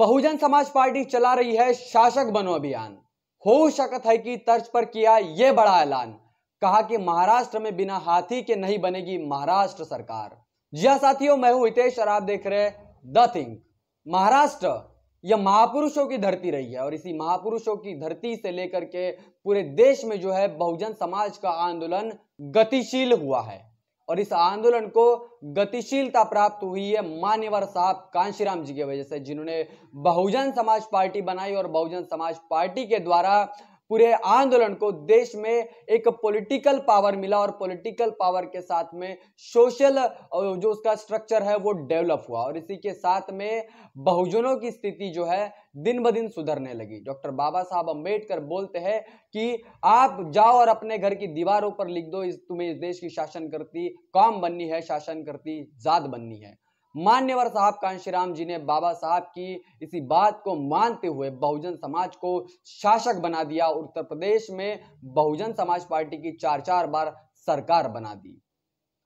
बहुजन समाज पार्टी चला रही है शासक बनो अभियान हो सकत है कि तर्ज पर किया यह बड़ा ऐलान कहा कि महाराष्ट्र में बिना हाथी के नहीं बनेगी महाराष्ट्र सरकार जी साथियों मैं हूं हितेश और आप देख रहे द थिंग महाराष्ट्र यह महापुरुषों की धरती रही है और इसी महापुरुषों की धरती से लेकर के पूरे देश में जो है बहुजन समाज का आंदोलन गतिशील हुआ है और इस आंदोलन को गतिशीलता प्राप्त हुई है मान्यवर साहब कांशीराम जी की वजह से जिन्होंने बहुजन समाज पार्टी बनाई और बहुजन समाज पार्टी के द्वारा पूरे आंदोलन को देश में एक पॉलिटिकल पावर मिला और पॉलिटिकल पावर के साथ में सोशल जो उसका स्ट्रक्चर है वो डेवलप हुआ और इसी के साथ में बहुजनों की स्थिति जो है दिन ब दिन सुधरने लगी डॉक्टर बाबा साहब अम्बेडकर बोलते हैं कि आप जाओ और अपने घर की दीवारों पर लिख दो इस तुम्हें इस देश की शासन करती कौम बननी है शासन करती जात बननी है मान्यवर साहब कांशीराम जी ने बाबा साहब की इसी बात को मानते हुए बहुजन समाज को शासक बना दिया उत्तर प्रदेश में बहुजन समाज पार्टी की चार चार बार सरकार बना दी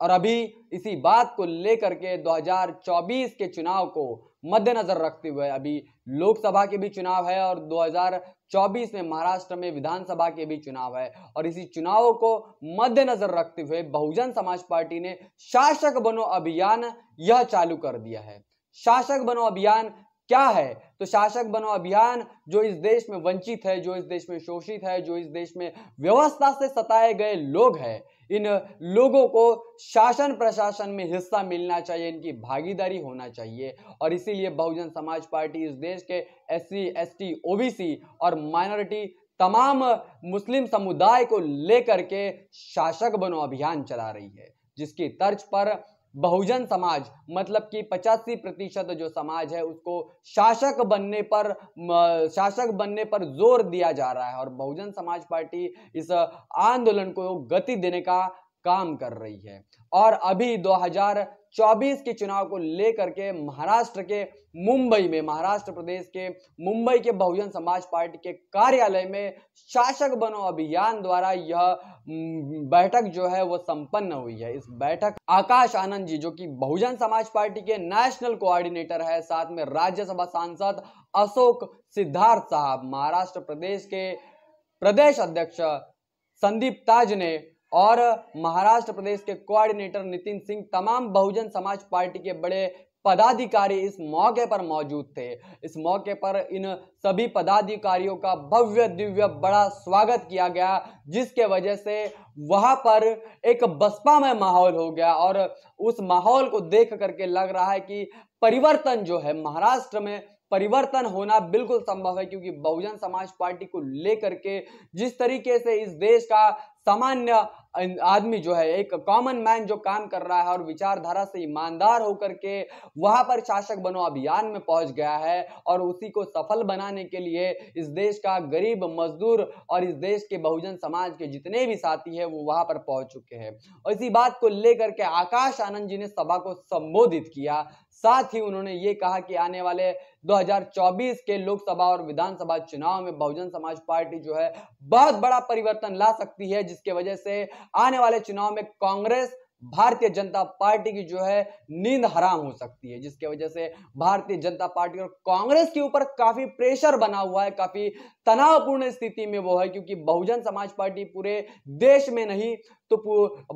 और अभी इसी बात को लेकर के 2024 के चुनाव को मद्देनजर रखते हुए अभी लोकसभा के भी चुनाव है और 2024 में महाराष्ट्र में विधानसभा के भी चुनाव है और इसी चुनावों को मद्देनजर रखते हुए बहुजन समाज पार्टी ने शासक बनो अभियान यह चालू कर दिया है शासक बनो अभियान क्या है तो शासक बनो अभियान जो इस देश में वंचित है जो इस देश में शोषित है जो इस देश में व्यवस्था से सताए गए लोग हैं इन लोगों को शासन प्रशासन में हिस्सा मिलना चाहिए इनकी भागीदारी होना चाहिए और इसीलिए बहुजन समाज पार्टी इस देश के S C S T O B C और माइनॉरिटी तमाम मुस्लिम समुदाय को लेकर के शासक बनो अभियान चला रही है जिसकी तर्ज पर बहुजन समाज मतलब कि पचासी प्रतिशत जो समाज है उसको शासक बनने पर शासक बनने पर जोर दिया जा रहा है और बहुजन समाज पार्टी इस आंदोलन को गति देने का काम कर रही है और अभी 2024 के चुनाव को लेकर के महाराष्ट्र के मुंबई में महाराष्ट्र प्रदेश के मुंबई के बहुजन समाज पार्टी के कार्यालय में शासक बनो अभियान द्वारा यह बैठक जो है वो संपन्न हुई है इस बैठक आकाश आनंद जी जो कि बहुजन समाज पार्टी के नेशनल कोऑर्डिनेटर है साथ में राज्यसभा सांसद अशोक सिद्धार्थ साहब महाराष्ट्र प्रदेश के प्रदेश अध्यक्ष संदीप ताज ने और महाराष्ट्र प्रदेश के कोऑर्डिनेटर नितिन सिंह तमाम बहुजन समाज पार्टी के बड़े पदाधिकारी इस मौके पर मौजूद थे इस मौके पर इन सभी पदाधिकारियों का भव्य दिव्य बड़ा स्वागत किया गया जिसके वजह से वहां पर एक बसपा में माहौल हो गया और उस माहौल को देख करके लग रहा है कि परिवर्तन जो है महाराष्ट्र में परिवर्तन होना बिल्कुल संभव है क्योंकि बहुजन समाज पार्टी को लेकर के जिस तरीके से इस देश का सामान्य आदमी जो है एक कॉमन मैन जो काम कर रहा है और विचारधारा से ईमानदार होकर के वहां पर शासक बनो अभियान में पहुंच गया है और उसी को सफल बनाने के लिए इस देश का गरीब मजदूर और इस देश के बहुजन समाज के जितने भी साथी है वो वहां पर पहुंच चुके हैं और इसी बात को लेकर के आकाश आनंद जी ने सभा को संबोधित किया साथ ही उन्होंने ये कहा कि आने वाले 2024 के लोकसभा और विधानसभा चुनाव में बहुजन समाज पार्टी जो है बहुत बड़ा परिवर्तन ला सकती है जिस जिसके वजह से आने वाले चुनाव में कांग्रेस भारतीय जनता पार्टी की जो है नींद हराम हो सकती है जिसके वजह से भारतीय जनता पार्टी और कांग्रेस के ऊपर काफी प्रेशर बना हुआ है काफी तनावपूर्ण स्थिति में वो है क्योंकि बहुजन समाज पार्टी पूरे देश में नहीं तो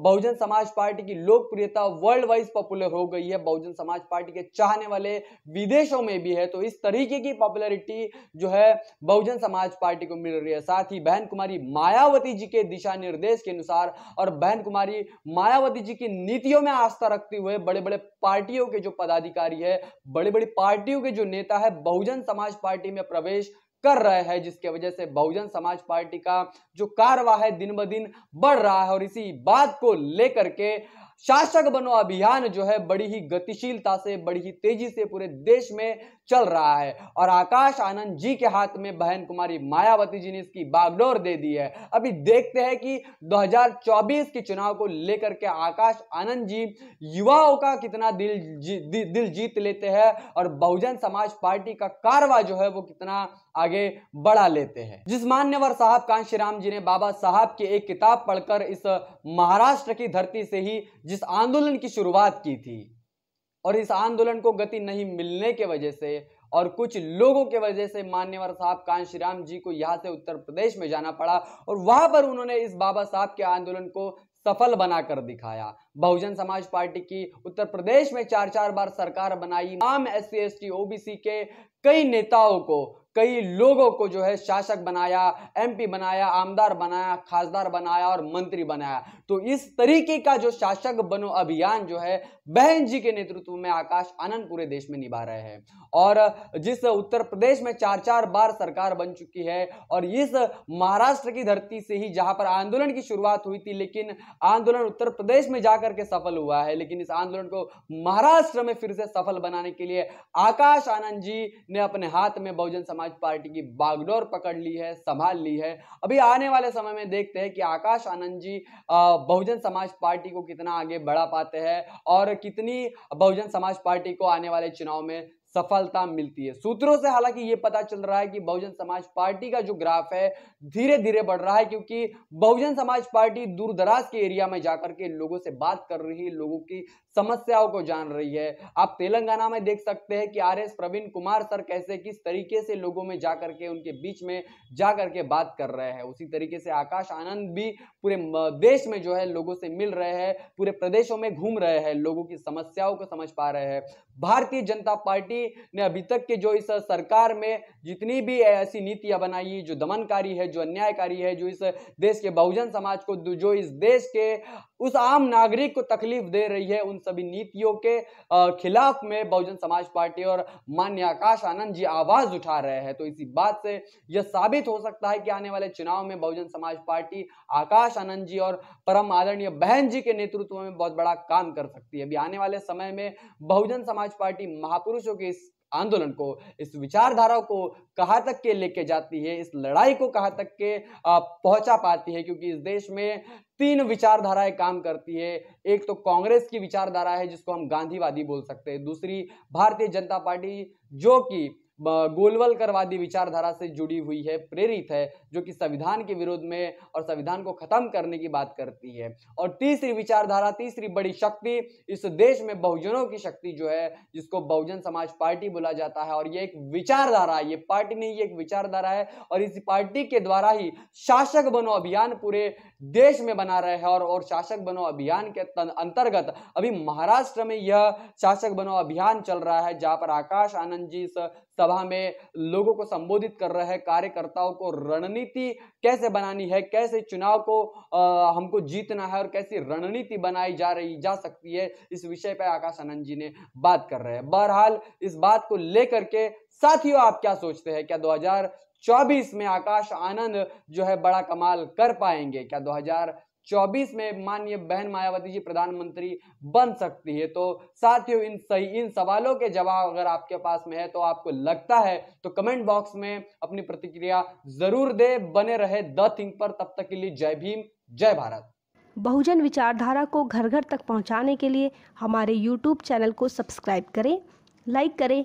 बहुजन समाज पार्टी की लोकप्रियता वर्ल्ड वाइज पॉपुलर हो गई है बहुजन समाज पार्टी के चाहने वाले विदेशों में भी है तो इस तरीके की पॉपुलरिटी जो है बहुजन समाज पार्टी को मिल रही है साथ ही बहन कुमारी मायावती जी के दिशा निर्देश के अनुसार और बहन कुमारी मायावती जी की नीतियों में आस्था रखते हुए बड़े बड़े पार्टियों के जो पदाधिकारी है बड़ी बड़ी पार्टियों के जो नेता है बहुजन समाज पार्टी में प्रवेश कर रहे हैं जिसके वजह से बहुजन समाज पार्टी का जो कारवा है दिन ब दिन बढ़ रहा है और इसी बात को लेकर के शासक बनो अभियान जो है बड़ी ही गतिशीलता से बड़ी ही तेजी से पूरे देश में चल रहा है और आकाश आनंद जी के हाथ में बहन कुमारी मायावती जी ने इसकी बागडोर दे दी है अभी देखते हैं कि 2024 के चुनाव को लेकर के आकाश आनंद जी युवाओं का कितना दिल जी, दिल जीत लेते हैं और बहुजन समाज पार्टी का कारवा जो है वो कितना आगे बढ़ा लेते हैं जिस मान्यवर साहब कांशीराम जी ने बाबा साहब की एक किताब पढ़कर इस महाराष्ट्र की धरती से ही जिस आंदोलन की शुरुआत की थी और इस आंदोलन को गति नहीं मिलने के वजह से और कुछ लोगों के वजह से मान्यवर साहब कांशी राम जी को यहाँ से उत्तर प्रदेश में जाना पड़ा और वहां पर उन्होंने इस बाबा साहब के आंदोलन को सफल बनाकर दिखाया बहुजन समाज पार्टी की उत्तर प्रदेश में चार चार बार सरकार बनाई आम S C S T OBC के कई नेताओं को कई लोगों को जो है शासक बनाया एमपी बनाया आमदार बनाया खासदार बनाया और मंत्री बनाया तो इस तरीके का जो शासक बनो अभियान जो है बहन जी के नेतृत्व में आकाश आनंद पूरे देश में निभा रहे हैं और जिस उत्तर प्रदेश में चार चार बार सरकार बन चुकी है और इस महाराष्ट्र की धरती से ही जहां पर आंदोलन की शुरुआत हुई थी लेकिन आंदोलन उत्तर प्रदेश में जाकर करके सफल हुआ है लेकिन इस आंदोलन को महाराष्ट्र में फिर से सफल बनाने के लिए आकाश आनंद जी ने अपने हाथ में बहुजन समाज पार्टी की बागडोर पकड़ ली है संभाल ली है अभी आने वाले समय में देखते हैं कि आकाश आनंद जी बहुजन समाज पार्टी को कितना आगे बढ़ा पाते हैं और कितनी बहुजन समाज पार्टी को आने वाले चुनाव में सफलता मिलती है सूत्रों से हालांकि ये पता चल रहा है कि बहुजन समाज पार्टी का जो ग्राफ है धीरे धीरे बढ़ रहा है क्योंकि बहुजन समाज पार्टी दूर दराज के एरिया में जाकर के लोगों से बात कर रही है लोगों की समस्याओं को जान रही है आप तेलंगाना में देख सकते हैं कि R S Praveen Kumar sir कैसे किस तरीके से लोगों में जाकर के उनके बीच में जा करके बात कर रहे हैं उसी तरीके से आकाश आनंद भी पूरे देश में जो है लोगों से मिल रहे हैं पूरे प्रदेशों में घूम रहे हैं लोगों की समस्याओं को समझ पा रहे हैं भारतीय जनता पार्टी मोदी ने अभी तक के जो इस सरकार में जितनी भी ऐसी नीतियां बनाई जो दमनकारी है जो अन्यायकारी है जो इस देश के बहुजन समाज को जो इस देश के उस आम नागरिक को तकलीफ दे रही है उन सभी नीतियों के खिलाफ में बहुजन समाज पार्टी और मान्य आकाश आनंद जी आवाज उठा रहे हैं तो इसी बात से यह साबित हो सकता है कि आने वाले चुनाव में बहुजन समाज पार्टी आकाश आनंद जी और परम आदरणीय बहन जी के नेतृत्व में बहुत बड़ा काम कर सकती है अभी आने वाले समय में बहुजन समाज पार्टी महापुरुषों के इस आंदोलन को इस विचारधारा को कहाँ तक के लेके जाती है इस लड़ाई को कहाँ तक के पहुंचा पाती है क्योंकि इस देश में तीन विचारधाराएं काम करती है एक तो कांग्रेस की विचारधारा है जिसको हम गांधीवादी बोल सकते हैं दूसरी भारतीय जनता पार्टी जो कि गोलवलकरवादी विचारधारा से जुड़ी हुई है प्रेरित है जो कि संविधान के विरोध में और संविधान को खत्म करने की बात करती है और तीसरी विचारधारा तीसरी बड़ी शक्ति इस देश में बहुजनों की शक्ति जो है जिसको बहुजन समाज पार्टी बोला जाता है और ये एक विचारधारा है ये पार्टी नहीं ये एक विचारधारा है और इस पार्टी के द्वारा ही शासक बनो अभियान पूरे देश में बना रहे हैं और और शासक बनो अभियान के अंतर्गत अभी महाराष्ट्र में यह शासक बनो अभियान चल रहा है जहां पर आकाश आनंद जी सभा में लोगों को संबोधित कर रहे हैं कार्यकर्ताओं को रणनीति कैसे बनानी है कैसे चुनाव को आ, हमको जीतना है और कैसी रणनीति बनाई जा रही जा सकती है इस विषय पर आकाश आनंद जी ने बात कर रहे हैं बहरहाल इस बात को लेकर के साथियों आप क्या सोचते हैं क्या 2024 में आकाश आनंद जो है बड़ा कमाल कर पाएंगे क्या 2024 में माननीय बहन मायावती जी प्रधानमंत्री बन सकती है तो साथियों इन सही इन सवालों के जवाब अगर आपके पास में है तो आपको लगता है तो कमेंट बॉक्स में अपनी प्रतिक्रिया जरूर दे बने रहे द थिंग पर तब तक के लिए जय भीम जय भारत बहुजन विचारधारा को घर घर तक पहुंचाने के लिए हमारे YouTube चैनल को सब्सक्राइब करें लाइक करें